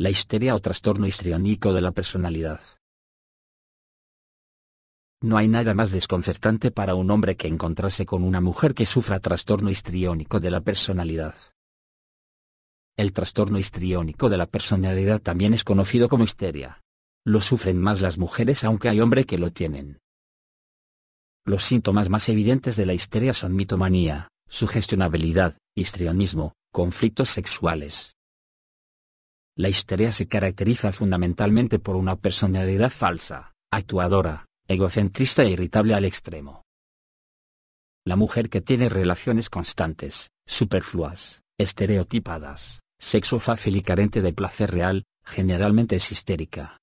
la histeria o trastorno histriónico de la personalidad. No hay nada más desconcertante para un hombre que encontrarse con una mujer que sufra trastorno histriónico de la personalidad. El trastorno histriónico de la personalidad también es conocido como histeria. Lo sufren más las mujeres aunque hay hombres que lo tienen. Los síntomas más evidentes de la histeria son mitomanía, sugestionabilidad, histrionismo, conflictos sexuales, la histeria se caracteriza fundamentalmente por una personalidad falsa, actuadora, egocentrista e irritable al extremo. La mujer que tiene relaciones constantes, superfluas, estereotipadas, sexo fácil y carente de placer real, generalmente es histérica.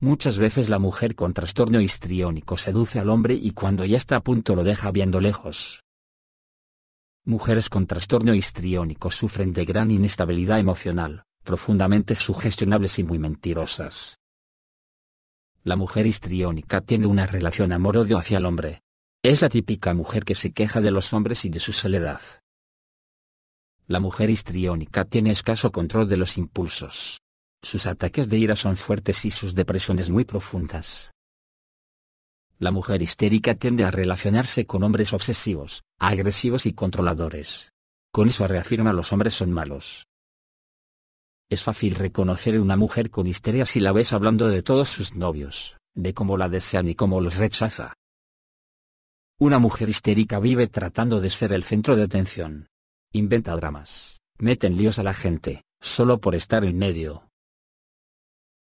Muchas veces la mujer con trastorno histriónico seduce al hombre y cuando ya está a punto lo deja viendo lejos. Mujeres con trastorno histriónico sufren de gran inestabilidad emocional, profundamente sugestionables y muy mentirosas. La mujer histriónica tiene una relación amor-odio hacia el hombre. Es la típica mujer que se queja de los hombres y de su soledad. La mujer histriónica tiene escaso control de los impulsos. Sus ataques de ira son fuertes y sus depresiones muy profundas. La mujer histérica tiende a relacionarse con hombres obsesivos, agresivos y controladores. Con eso reafirma los hombres son malos. Es fácil reconocer una mujer con histeria si la ves hablando de todos sus novios, de cómo la desean y cómo los rechaza. Una mujer histérica vive tratando de ser el centro de atención. Inventa dramas, mete en líos a la gente, solo por estar en medio.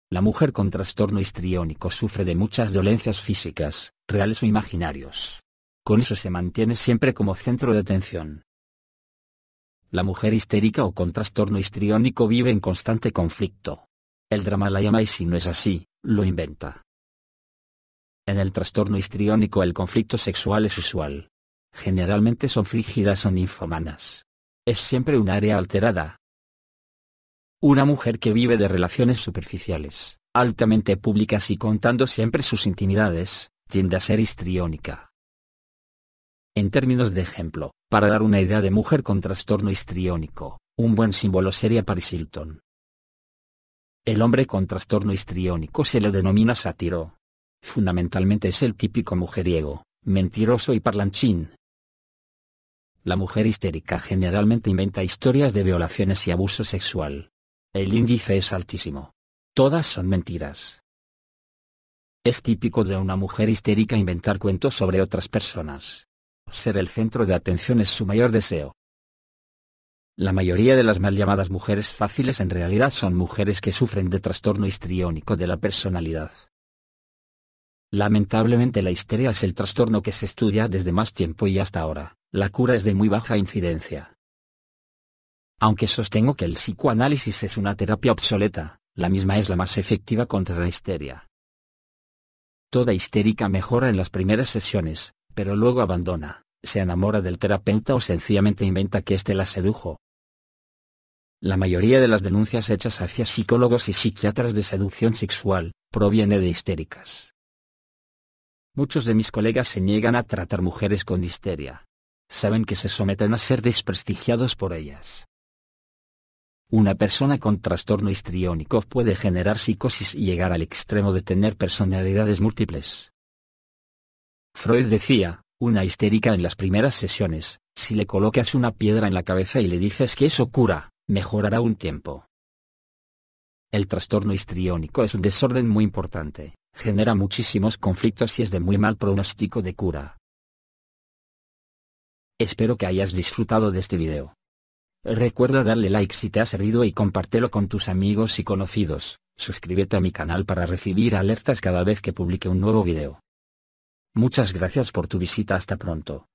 La mujer con trastorno histriónico sufre de muchas dolencias físicas, reales o imaginarios. Con eso se mantiene siempre como centro de atención. La mujer histérica o con trastorno histriónico vive en constante conflicto. El drama la llama y si no es así, lo inventa. En el trastorno histriónico el conflicto sexual es usual. Generalmente son frígidas o ninfomanas. Es siempre un área alterada. Una mujer que vive de relaciones superficiales, altamente públicas y contando siempre sus intimidades, tiende a ser histriónica. En términos de ejemplo, para dar una idea de mujer con trastorno histriónico, un buen símbolo sería Paris Hilton. El hombre con trastorno histriónico se le denomina sátiro. Fundamentalmente es el típico mujeriego, mentiroso y parlanchín. La mujer histérica generalmente inventa historias de violaciones y abuso sexual. El índice es altísimo. Todas son mentiras. Es típico de una mujer histérica inventar cuentos sobre otras personas. Ser el centro de atención es su mayor deseo. La mayoría de las mal llamadas mujeres fáciles en realidad son mujeres que sufren de trastorno histriónico de la personalidad. Lamentablemente la histeria es el trastorno que se estudia desde más tiempo y hasta ahora, la cura es de muy baja incidencia. Aunque sostengo que el psicoanálisis es una terapia obsoleta, la misma es la más efectiva contra la histeria. Toda histérica mejora en las primeras sesiones, pero luego abandona, se enamora del terapeuta o sencillamente inventa que éste la sedujo. La mayoría de las denuncias hechas hacia psicólogos y psiquiatras de seducción sexual, proviene de histéricas. Muchos de mis colegas se niegan a tratar mujeres con histeria. Saben que se someten a ser desprestigiados por ellas. Una persona con trastorno histriónico puede generar psicosis y llegar al extremo de tener personalidades múltiples. Freud decía, una histérica en las primeras sesiones, si le colocas una piedra en la cabeza y le dices que eso cura, mejorará un tiempo. El trastorno histriónico es un desorden muy importante, genera muchísimos conflictos y es de muy mal pronóstico de cura. Espero que hayas disfrutado de este video. Recuerda darle like si te ha servido y compártelo con tus amigos y conocidos, suscríbete a mi canal para recibir alertas cada vez que publique un nuevo video. Muchas gracias por tu visita. Hasta pronto.